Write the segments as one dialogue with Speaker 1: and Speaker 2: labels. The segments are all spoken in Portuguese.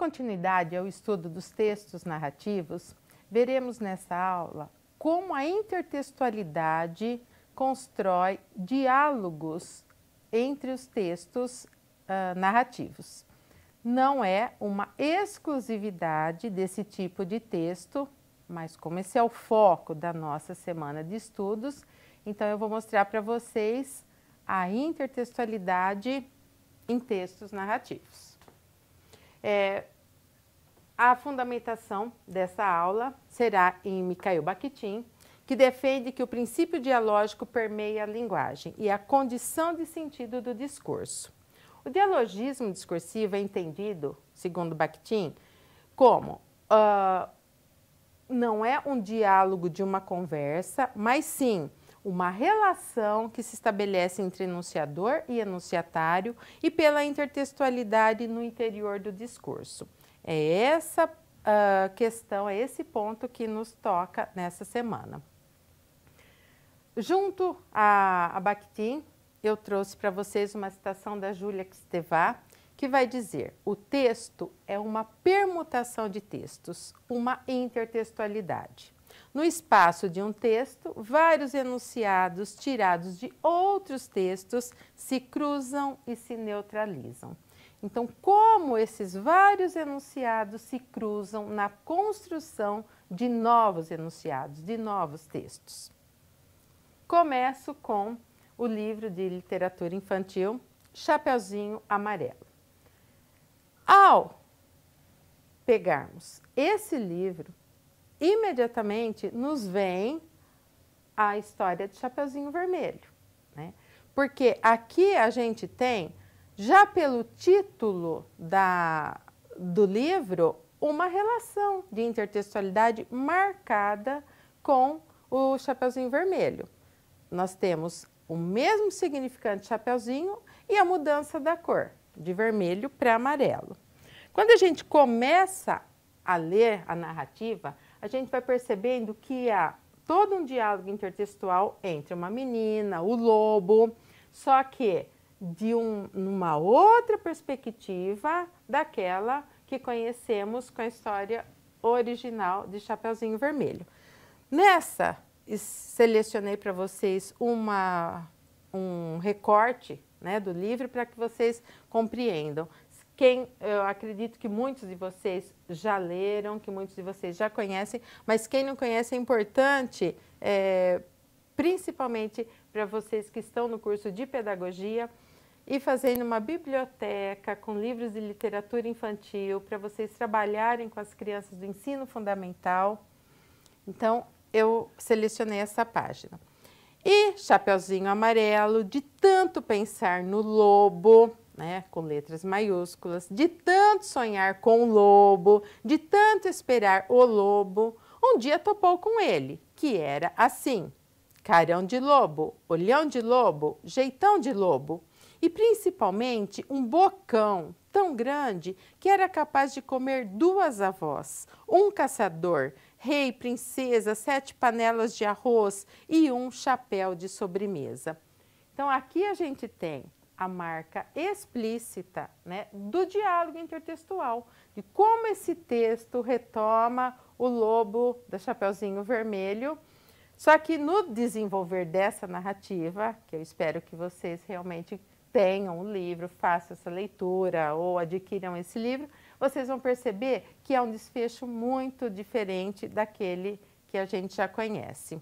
Speaker 1: continuidade ao estudo dos textos narrativos, veremos nessa aula como a intertextualidade constrói diálogos entre os textos uh, narrativos. Não é uma exclusividade desse tipo de texto, mas como esse é o foco da nossa semana de estudos, então eu vou mostrar para vocês a intertextualidade em textos narrativos. É, a fundamentação dessa aula será em Mikhail Bakhtin, que defende que o princípio dialógico permeia a linguagem e a condição de sentido do discurso. O dialogismo discursivo é entendido, segundo Bakhtin, como uh, não é um diálogo de uma conversa, mas sim uma relação que se estabelece entre enunciador e enunciatário e pela intertextualidade no interior do discurso. É essa uh, questão, é esse ponto que nos toca nessa semana. Junto a, a Bakhtin, eu trouxe para vocês uma citação da Júlia Kistevá, que vai dizer: o texto é uma permutação de textos, uma intertextualidade no espaço de um texto, vários enunciados tirados de outros textos se cruzam e se neutralizam. Então, como esses vários enunciados se cruzam na construção de novos enunciados, de novos textos? Começo com o livro de literatura infantil Chapeuzinho Amarelo. Ao pegarmos esse livro, imediatamente nos vem a história de Chapeuzinho Vermelho, né? Porque aqui a gente tem, já pelo título da, do livro, uma relação de intertextualidade marcada com o Chapeuzinho Vermelho. Nós temos o mesmo significante Chapeuzinho e a mudança da cor, de vermelho para amarelo. Quando a gente começa a ler a narrativa, a gente vai percebendo que há todo um diálogo intertextual entre uma menina, o lobo, só que de um, uma outra perspectiva daquela que conhecemos com a história original de Chapeuzinho Vermelho. Nessa, selecionei para vocês uma, um recorte né, do livro para que vocês compreendam quem eu acredito que muitos de vocês já leram, que muitos de vocês já conhecem, mas quem não conhece é importante, é, principalmente para vocês que estão no curso de pedagogia e fazendo uma biblioteca com livros de literatura infantil para vocês trabalharem com as crianças do ensino fundamental. Então, eu selecionei essa página. E Chapeuzinho Amarelo, de tanto pensar no lobo, né, com letras maiúsculas, de tanto sonhar com o lobo, de tanto esperar o lobo, um dia topou com ele, que era assim: carão de lobo, olhão de lobo, jeitão de lobo e principalmente um bocão tão grande que era capaz de comer duas avós, um caçador, rei, princesa, sete panelas de arroz e um chapéu de sobremesa. Então aqui a gente tem a marca explícita né, do diálogo intertextual, de como esse texto retoma o lobo da Chapeuzinho Vermelho. Só que no desenvolver dessa narrativa, que eu espero que vocês realmente tenham o livro, façam essa leitura ou adquiram esse livro, vocês vão perceber que é um desfecho muito diferente daquele que a gente já conhece.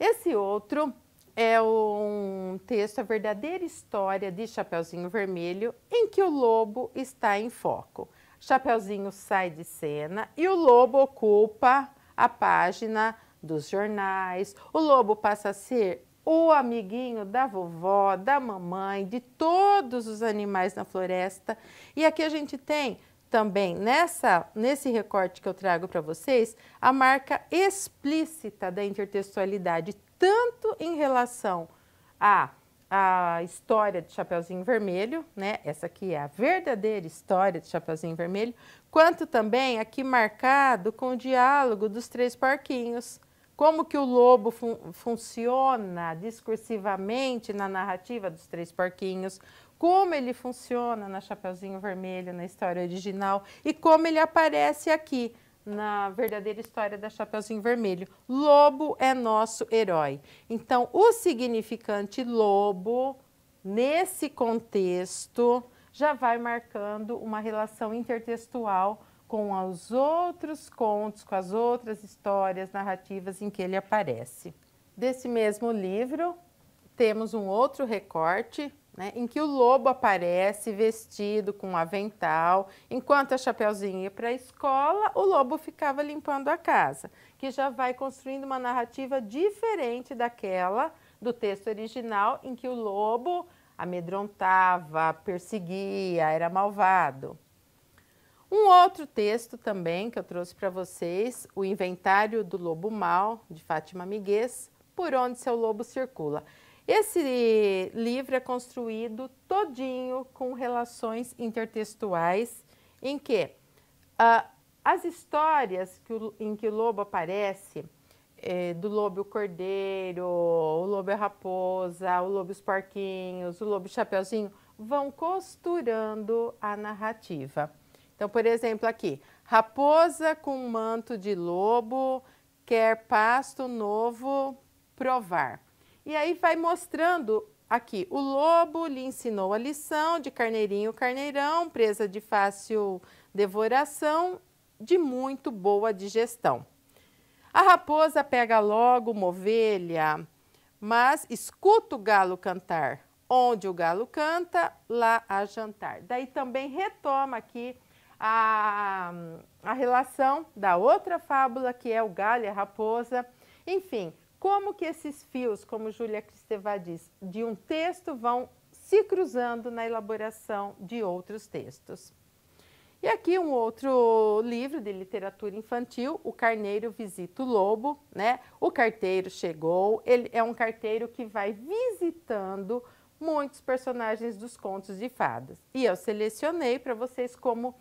Speaker 1: Esse outro é um texto, a verdadeira história de Chapeuzinho Vermelho, em que o lobo está em foco. Chapeuzinho sai de cena e o lobo ocupa a página dos jornais. O lobo passa a ser o amiguinho da vovó, da mamãe, de todos os animais na floresta. E aqui a gente tem também nessa nesse recorte que eu trago para vocês a marca explícita da intertextualidade tanto em relação à, à história de Chapeuzinho Vermelho, né? Essa aqui é a verdadeira história de Chapeuzinho Vermelho, quanto também aqui marcado com o diálogo dos três porquinhos. Como que o lobo fun funciona discursivamente na narrativa dos três porquinhos, como ele funciona na Chapeuzinho Vermelho, na história original, e como ele aparece aqui na verdadeira história da Chapeuzinho Vermelho. Lobo é nosso herói. Então, o significante lobo, nesse contexto, já vai marcando uma relação intertextual com os outros contos, com as outras histórias narrativas em que ele aparece. Desse mesmo livro, temos um outro recorte né, em que o lobo aparece vestido com um avental, enquanto a Chapeuzinho ia para a escola, o lobo ficava limpando a casa, que já vai construindo uma narrativa diferente daquela do texto original, em que o lobo amedrontava, perseguia, era malvado. Um outro texto também que eu trouxe para vocês, o Inventário do Lobo Mal, de Fátima Miguês, Por Onde Seu Lobo Circula. Esse livro é construído todinho com relações intertextuais, em que uh, as histórias que o, em que o lobo aparece, eh, do lobo o cordeiro, o lobo a raposa, o lobo os porquinhos, o lobo o chapeuzinho, vão costurando a narrativa. Então, por exemplo, aqui, raposa com manto de lobo quer pasto novo provar. E aí vai mostrando aqui, o lobo lhe ensinou a lição de carneirinho carneirão, presa de fácil devoração, de muito boa digestão. A raposa pega logo uma ovelha, mas escuta o galo cantar. Onde o galo canta, lá a jantar. Daí também retoma aqui a, a relação da outra fábula que é o galho e a raposa. Enfim, como que esses fios, como Júlia Cristevá diz, de um texto vão se cruzando na elaboração de outros textos. E aqui um outro livro de literatura infantil, O Carneiro Visita o Lobo, né? O carteiro chegou, ele é um carteiro que vai visitando muitos personagens dos contos de fadas. E eu selecionei para vocês como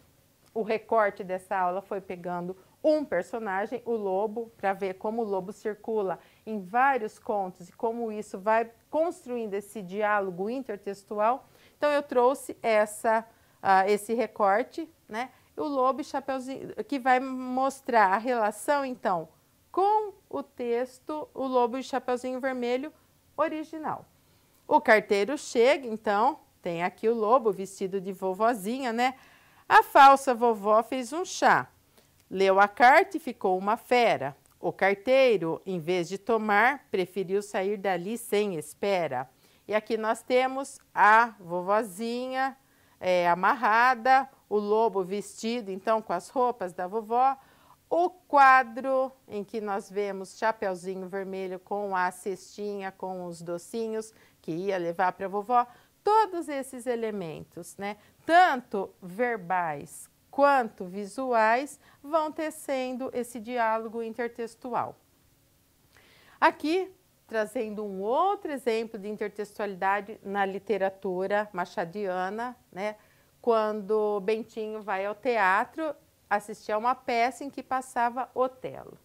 Speaker 1: o recorte dessa aula foi pegando um personagem, o lobo, para ver como o lobo circula em vários contos e como isso vai construindo esse diálogo intertextual. Então eu trouxe essa, uh, esse recorte, né? O lobo e chapeuzinho que vai mostrar a relação então com o texto O Lobo e Chapeuzinho Vermelho original. O carteiro chega, então, tem aqui o lobo vestido de vovozinha, né? A falsa vovó fez um chá Leu a carta e ficou uma fera. O carteiro, em vez de tomar, preferiu sair dali sem espera. E aqui nós temos a vovozinha é, amarrada, o lobo vestido, então, com as roupas da vovó, o quadro em que nós vemos Chapeuzinho Vermelho com a cestinha, com os docinhos que ia levar para a vovó, todos esses elementos, né? Tanto verbais quanto visuais vão tecendo esse diálogo intertextual. Aqui, trazendo um outro exemplo de intertextualidade na literatura machadiana, né? quando Bentinho vai ao teatro assistir a uma peça em que passava Otelo.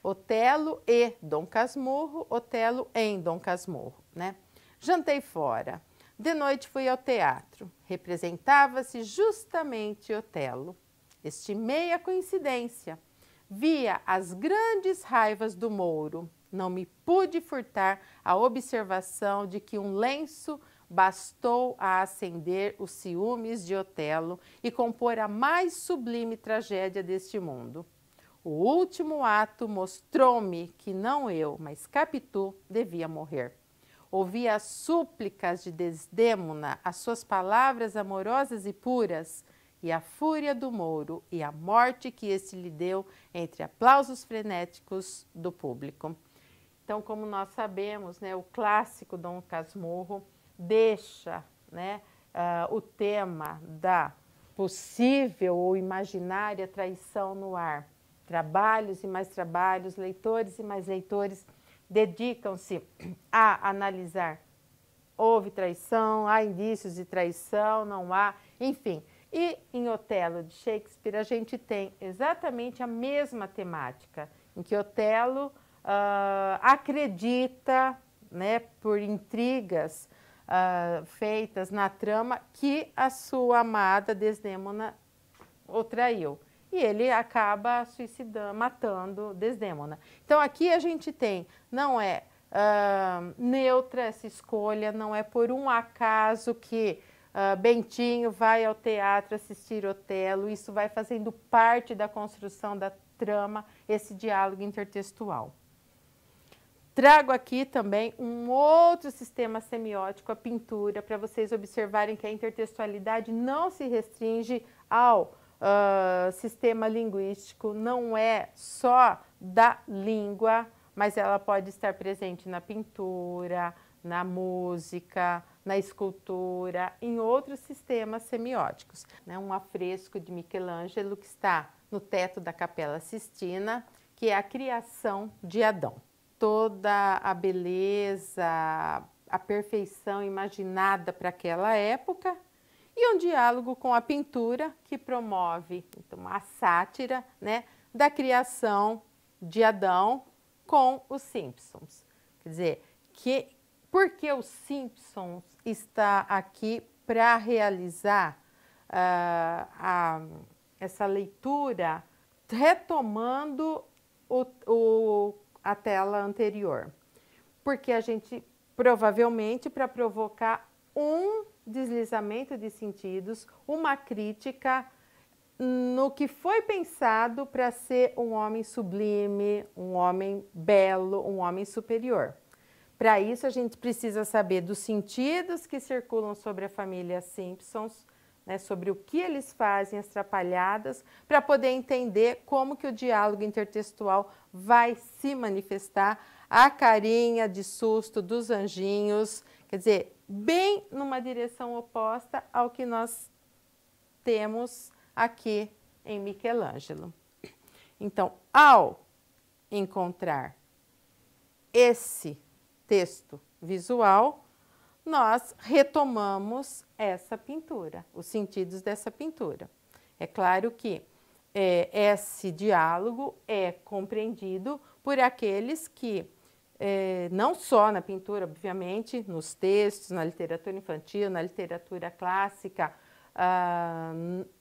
Speaker 1: Otelo e Dom Casmurro, Otelo em Dom Casmurro, né? Jantei fora. De noite fui ao teatro. Representava-se justamente Otelo. Estimei a coincidência. Via as grandes raivas do Mouro. Não me pude furtar a observação de que um lenço bastou a acender os ciúmes de Otelo e compor a mais sublime tragédia deste mundo. O último ato mostrou-me que não eu, mas Capitu devia morrer ouvia as súplicas de Desdêmona, as suas palavras amorosas e puras, e a fúria do Mouro e a morte que este lhe deu entre aplausos frenéticos do público. Então, como nós sabemos, né, o clássico Dom Casmurro deixa né, uh, o tema da possível ou imaginária traição no ar. Trabalhos e mais trabalhos, leitores e mais leitores dedicam-se a analisar. Houve traição, há indícios de traição, não há, enfim. E em Otelo de Shakespeare a gente tem exatamente a mesma temática, em que Otelo uh, acredita, né, por intrigas uh, feitas na trama, que a sua amada Desdemona o traiu e ele acaba suicidando, matando Desdémona. Então aqui a gente tem, não é uh, neutra essa escolha, não é por um acaso que uh, Bentinho vai ao teatro assistir Otelo, isso vai fazendo parte da construção da trama, esse diálogo intertextual. Trago aqui também um outro sistema semiótico, a pintura, para vocês observarem que a intertextualidade não se restringe ao uh, sistema linguístico não é só da língua, mas ela pode estar presente na pintura, na música, na escultura, em outros sistemas semióticos. Né? Um afresco de Michelangelo que está no teto da Capela Sistina, que é a criação de Adão. Toda a beleza, a perfeição imaginada para aquela época e um diálogo com a pintura que promove uma então, sátira né, da criação de Adão com os Simpsons. Quer dizer, que, por que os Simpsons está aqui para realizar uh, a, essa leitura retomando o, o, a tela anterior? Porque a gente provavelmente para provocar um deslizamento de sentidos, uma crítica no que foi pensado para ser um homem sublime, um homem belo, um homem superior. Para isso, a gente precisa saber dos sentidos que circulam sobre a família Simpsons, né, sobre o que eles fazem, as atrapalhadas, para poder entender como que o diálogo intertextual vai se manifestar, a carinha de susto dos anjinhos, quer dizer, bem numa direção oposta ao que nós temos aqui em Michelangelo. Então, ao encontrar esse texto visual, nós retomamos essa pintura, os sentidos dessa pintura. É claro que é, esse diálogo é compreendido por aqueles que é, não só na pintura, obviamente, nos textos, na literatura infantil, na literatura clássica, ah,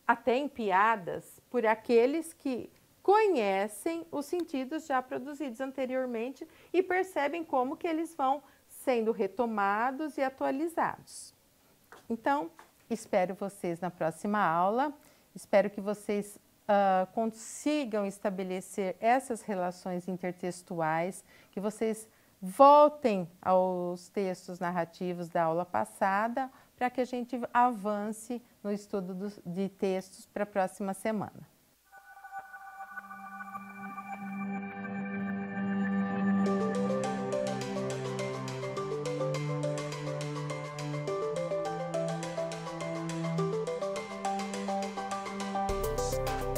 Speaker 1: até em piadas, por aqueles que conhecem os sentidos já produzidos anteriormente e percebem como que eles vão sendo retomados e atualizados. Então, espero vocês na próxima aula. Espero que vocês uh, consigam estabelecer essas relações intertextuais, que vocês voltem aos textos narrativos da aula passada para que a gente avance no estudo dos, de textos para a próxima semana. Música